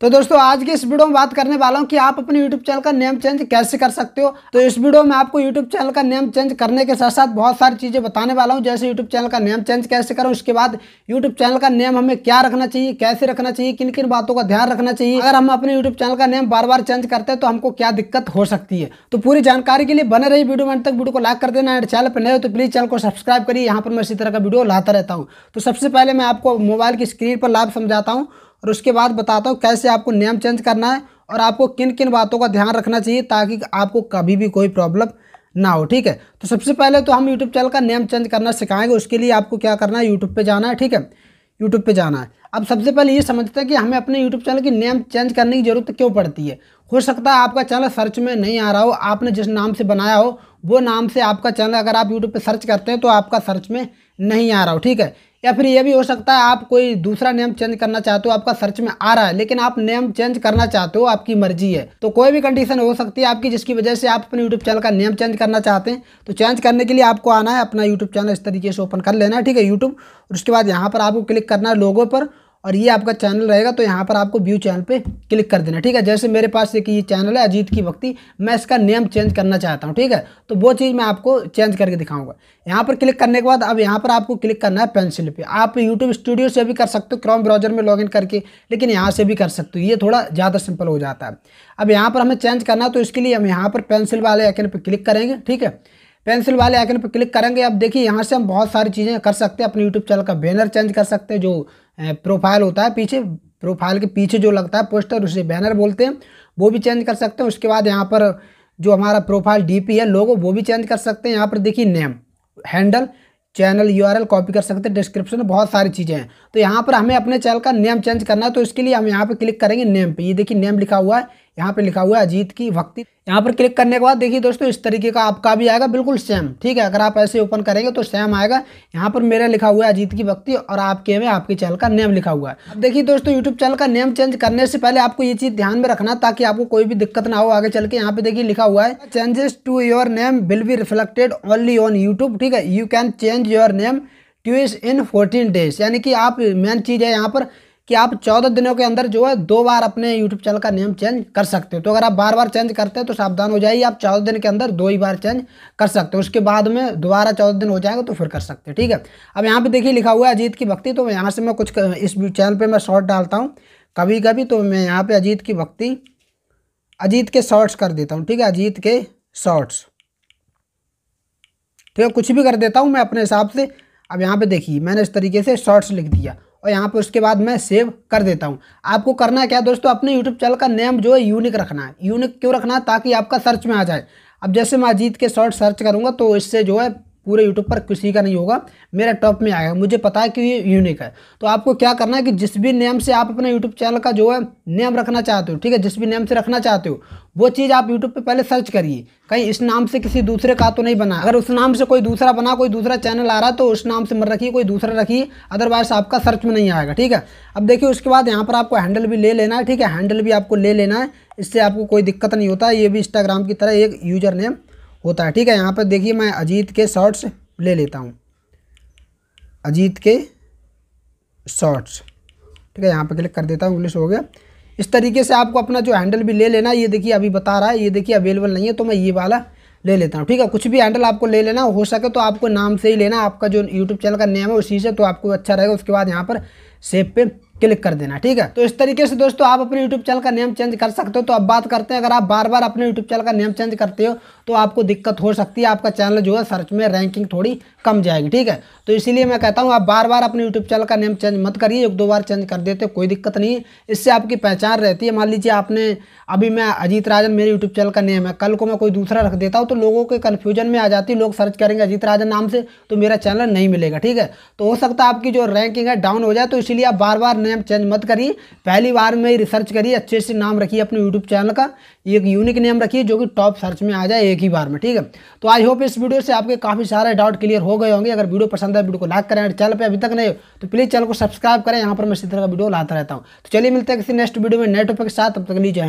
तो दोस्तों आज की इस वीडियो में बात करने वाला हूँ कि आप अपने YouTube चैनल का नेम चेंज कैसे कर सकते हो तो इस वीडियो में आपको YouTube चैनल का नेम चेंज करने के साथ साथ बहुत सारी चीज़ें बताने वाला हूँ जैसे YouTube चैनल का नेम चेंज कैसे करूँ उसके बाद YouTube चैनल का नेम हमें क्या रखना चाहिए कैसे रखना चाहिए किन किन बातों का ध्यान रखना चाहिए अगर हम अपने यूट्यूब चैनल का नेम बार बार चेंज करते हैं तो हमको क्या दिक्कत हो सकती है तो पूरी जानकारी के लिए बने रही वीडियो में तक वीडियो को लाइक कर देना एंड चैनल पर नए हो तो प्लीज़ चैनल को सब्सक्राइब करिए यहाँ पर मैं इसी तरह का वीडियो लाता रहता हूँ तो सबसे पहले मैं आपको मोबाइल की स्क्रीन पर लाभ समझाता हूँ और उसके बाद बताता हूँ कैसे आपको नियम चेंज करना है और आपको किन किन बातों का ध्यान रखना चाहिए ताकि आपको कभी भी कोई प्रॉब्लम ना हो ठीक है तो सबसे पहले तो हम यूट्यूब चैनल का नियम चेंज करना सिखाएंगे उसके लिए आपको क्या करना है यूट्यूब पर जाना है ठीक है यूट्यूब पर जाना है अब सबसे पहले ये समझते हैं कि हमें अपने यूट्यूब चैनल की नेम चेंज करने की ज़रूरत क्यों पड़ती है हो सकता है आपका चैनल सर्च में नहीं आ रहा हो आपने जिस नाम से बनाया हो वो नाम से आपका चैनल अगर आप यूट्यूब पे सर्च करते हैं तो आपका सर्च में नहीं आ रहा हो ठीक है या फिर ये भी हो सकता है आप कोई दूसरा नेम चेंज करना चाहते हो आपका सर्च में आ रहा है लेकिन आप नेम चेंज करना चाहते हो आपकी मर्जी है तो कोई भी कंडीशन हो सकती है आपकी जिसकी वजह से आप अपने यूट्यूब चैनल का नेम चेंज करना चाहते हैं तो चेंज करने के लिए आपको आना है अपना यूट्यूब चैनल इस तरीके से ओपन कर लेना है ठीक है यूट्यूब और उसके बाद यहाँ पर आपको क्लिक करना है लोगों पर और ये आपका चैनल रहेगा तो यहाँ पर आपको व्यू चैनल पे क्लिक कर देना ठीक है जैसे मेरे पास एक ये चैनल है अजीत की भक्ति मैं इसका नेम चेंज करना चाहता हूँ ठीक है तो वो चीज़ मैं आपको चेंज करके दिखाऊंगा यहाँ पर क्लिक करने के बाद अब यहाँ पर आपको क्लिक करना है पेंसिल पे आप यूट्यूब स्टूडियो से भी कर सकते हो क्रॉम ब्राउजर में इन करके लेकिन यहाँ से भी कर सकते हो ये थोड़ा ज़्यादा सिंपल हो जाता है अब यहाँ पर हमें चेंज करना है तो इसके लिए हम यहाँ पर पेंसिल वाले आइकन पर क्लिक करेंगे ठीक है पेंसिल वाले आइकन पर क्लिक करेंगे अब देखिए यहाँ से हम बहुत सारी चीज़ें कर सकते हैं अपने यूट्यूब चैनल का बैनर चेंज कर सकते हैं जो प्रोफाइल होता है पीछे प्रोफाइल के पीछे जो लगता है पोस्टर उसे बैनर बोलते हैं वो भी चेंज कर सकते हैं उसके बाद यहाँ पर जो हमारा प्रोफाइल डीपी है लोगो वो भी चेंज कर सकते हैं यहाँ पर देखिए name handle channel URL copy कर सकते हैं डिस्क्रिप्शन में बहुत सारी चीज़ें हैं तो यहाँ पर हमें अपने चैनल का नेम चेंज करना है तो इसके लिए हम यहाँ पर क्लिक करेंगे नेम पर ये देखिए नेम लिखा हुआ है यहाँ पे लिखा हुआ है अजीत की भक्ति यहाँ पर क्लिक करने के बाद देखिए दोस्तों इस तरीके का आपका भी आएगा बिल्कुल सेम ठीक है अगर आप ऐसे ओपन करेंगे तो सेम आएगा यहाँ पर मेरा लिखा हुआ है अजीत की भक्ति और आपके में आपके चैनल का नेम लिखा हुआ है देखिए दोस्तों यूट्यूब चैनल का नेम चेंज करने से पहले आपको ये चीज़ ध्यान में रखना ताकि आपको कोई भी दिक्कत ना हो आगे चल के यहाँ पे देखिए लिखा हुआ है changes to your name will be reflected only on YouTube ठीक है you can change your name twice in fourteen days यानी कि आप मेन चीज़ है यहाँ पर कि आप चौदह दिनों के अंदर जो है दो बार अपने यूट्यूब चैनल का नेम चेंज कर सकते हो तो अगर आप बार बार चेंज करते हैं तो सावधान हो जाइए आप चौदह दिन के अंदर दो ही बार चेंज कर सकते हो उसके बाद में दोबारा चौदह दिन हो जाएगा तो फिर कर सकते हैं ठीक है अब यहाँ पर देखिए लिखा हुआ है अजीत की भक्ति तो यहाँ से मैं कुछ इस चैनल पर मैं शॉर्ट डालता हूँ कभी कभी तो मैं यहाँ पर अजीत की भक्ति अजीत के शॉर्ट्स कर देता हूँ ठीक है अजीत के शॉर्ट्स ठीक है कुछ भी कर देता हूँ मैं अपने हिसाब से अब यहाँ पे देखिए मैंने इस तरीके से शॉर्ट्स लिख दिया और यहाँ पर उसके बाद मैं सेव कर देता हूँ आपको करना है क्या दोस्तों अपने यूट्यूब चैनल का नेम जो है यूनिक रखना है यूनिक क्यों रखना है ताकि आपका सर्च में आ जाए अब जैसे मैं अजीत के शॉर्ट सर्च करूँगा तो इससे जो है पूरे यूट्यूब पर किसी का नहीं होगा मेरा टॉप में आएगा मुझे पता है कि ये यूनिक है तो आपको क्या करना है कि जिस भी नेम से आप अपने यूट्यूब चैनल का जो है नेम रखना चाहते हो ठीक है जिस भी नेम से रखना चाहते हो वो चीज़ आप यूट्यूब पे पहले सर्च करिए कहीं इस नाम से किसी दूसरे का तो नहीं बना अगर उस नाम से कोई दूसरा बना कोई दूसरा चैनल आ रहा है तो उस नाम से मर रखिए कोई दूसरा रखिए अदरवाइज आपका सर्च में नहीं आएगा ठीक है अब देखिए उसके बाद यहाँ पर आपको हैंडल भी ले लेना है ठीक है हैंडल भी आपको ले लेना है इससे आपको कोई दिक्कत नहीं होता ये भी इंस्टाग्राम की तरह एक यूज़र नेम होता है ठीक है यहाँ पर देखिए मैं अजीत के शॉर्ट्स ले लेता हूँ अजीत के शॉर्ट्स ठीक है यहाँ पर क्लिक कर देता हूँ इंग्लिश हो गया इस तरीके से आपको अपना जो हैंडल भी ले लेना ये देखिए अभी बता रहा है ये देखिए अवेलेबल नहीं है तो मैं ये वाला ले लेता हूँ ठीक है कुछ भी हैंडल आपको ले लेना हो सके तो आपको नाम से ही लेना आपका जो यूट्यूब चैनल का नेम है उसी से तो आपको अच्छा रहेगा उसके बाद यहाँ पर सेब पे क्लिक कर देना ठीक है तो इस तरीके से दोस्तों आप अपने यूट्यूब चैनल का नेम चेंज कर सकते हो तो अब बात करते हैं अगर आप बार बार अपने यूट्यूब चैनल का नेम चेंज करते हो तो आपको दिक्कत हो सकती है आपका चैनल जो है सर्च में रैंकिंग थोड़ी कम जाएगी ठीक है तो इसीलिए मैं कहता हूँ आप बार बार अपने यूट्यूब चैनल का नेम चेंज मत करिए एक दो बार चेंज कर देते हो कोई दिक्कत नहीं है इससे आपकी पहचान रहती है मान लीजिए आपने अभी मैं अजीत राजन मेरे यूट्यूब चैनल का नेम है कल को मैं कोई दूसरा रख देता हूँ तो लोगों के कन्फ्यूजन में आ जाती है लोग सर्च करेंगे अजीत राजन नाम से तो मेरा चैनल नहीं मिलेगा ठीक है तो हो सकता है आपकी जो रैंकिंग है डाउन हो जाए तो इसीलिए आप बार बार नेम चेंज मत करिए पहली बार में ही रिसर्च करिए अच्छे से नाम रखिए अपने यूट्यूब चैनल का एक यूनिक नेम रखिए जो कि टॉप सर्च में आ जाए एक ही बार में ठीक है तो आई होप इस वीडियो से आपके काफ़ी सारे डाउट क्लियर हो गए होंगे अगर वीडियो पसंद है वीडियो को लाइक करें चैनल पर अभी तक नहीं तो प्लीज़ चैनल को सब्सक्राइब करें यहाँ पर मैं इसी तरह का वीडियो लाता रहता हूँ तो चलिए मिलते हैं किसी नेक्स्ट वीडियो में नए टॉपिक के साथ तब तक लीजिए